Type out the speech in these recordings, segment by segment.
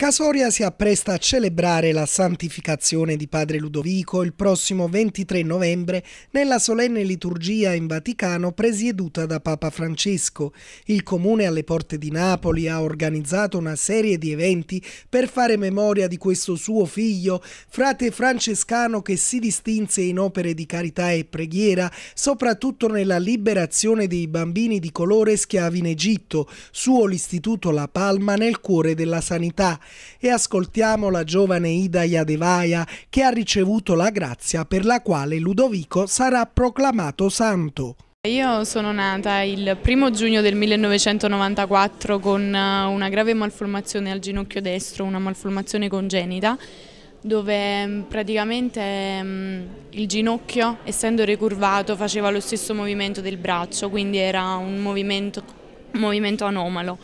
Casoria si appresta a celebrare la santificazione di Padre Ludovico il prossimo 23 novembre nella solenne liturgia in Vaticano presieduta da Papa Francesco. Il comune alle porte di Napoli ha organizzato una serie di eventi per fare memoria di questo suo figlio, frate francescano che si distinse in opere di carità e preghiera, soprattutto nella liberazione dei bambini di colore schiavi in Egitto, suo l'istituto La Palma nel cuore della sanità e ascoltiamo la giovane Ida Yadevaya che ha ricevuto la grazia per la quale Ludovico sarà proclamato santo. Io sono nata il primo giugno del 1994 con eh, una grave malformazione al ginocchio destro, una malformazione congenita dove mm, praticamente mm, il ginocchio essendo recurvato faceva lo stesso movimento del braccio quindi era un movimento, un movimento anomalo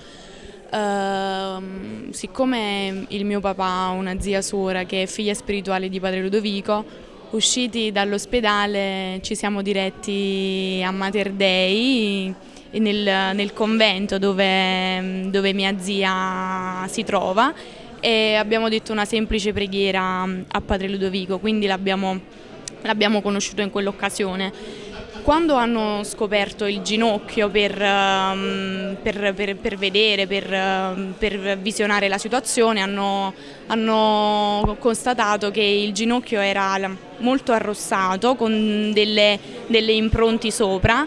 Ehm, siccome il mio papà ha una zia suora che è figlia spirituale di padre Ludovico, usciti dall'ospedale ci siamo diretti a Mater Dei nel, nel convento dove, dove mia zia si trova e abbiamo detto una semplice preghiera a padre Ludovico, quindi l'abbiamo conosciuto in quell'occasione quando hanno scoperto il ginocchio per, ehm, per, per, per vedere, ehm, per, visionare la situazione, hanno, hanno, constatato che il ginocchio era molto arrossato con delle, delle impronti sopra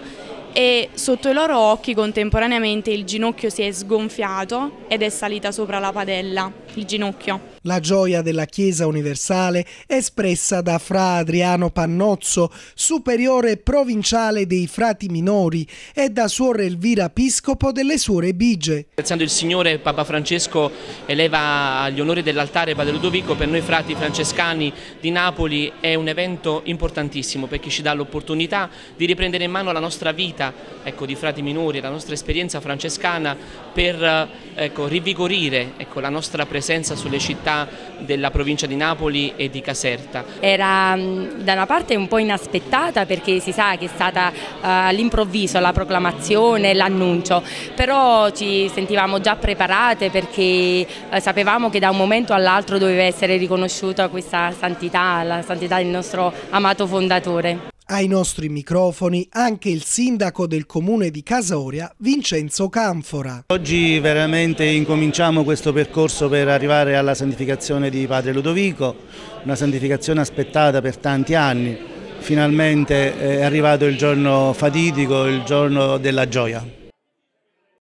e sotto i loro occhi contemporaneamente il ginocchio si è sgonfiato ed è salita sopra la padella, il ginocchio. La gioia della Chiesa universale è espressa da Fra Adriano Pannozzo, superiore provinciale dei frati minori, e da Suor Elvira Piscopo delle Suore Bige. Grazie il Signore, Papa Francesco eleva gli onori dell'altare Padre Ludovico, per noi frati francescani di Napoli è un evento importantissimo perché ci dà l'opportunità di riprendere in mano la nostra vita ecco, di frati minori, la nostra esperienza francescana per eh, ecco, rivigorire ecco, la nostra presenza sulle città della provincia di Napoli e di Caserta. Era mm, da una parte un po' inaspettata perché si sa che è stata uh, all'improvviso la proclamazione, l'annuncio, però ci sentivamo già preparate perché uh, sapevamo che da un momento all'altro doveva essere riconosciuta questa santità, la santità del nostro amato fondatore. Ai nostri microfoni anche il sindaco del comune di Casoria, Vincenzo Canfora. Oggi veramente incominciamo questo percorso per arrivare alla santificazione di Padre Ludovico, una santificazione aspettata per tanti anni. Finalmente eh, è arrivato il giorno fatidico, il giorno della gioia.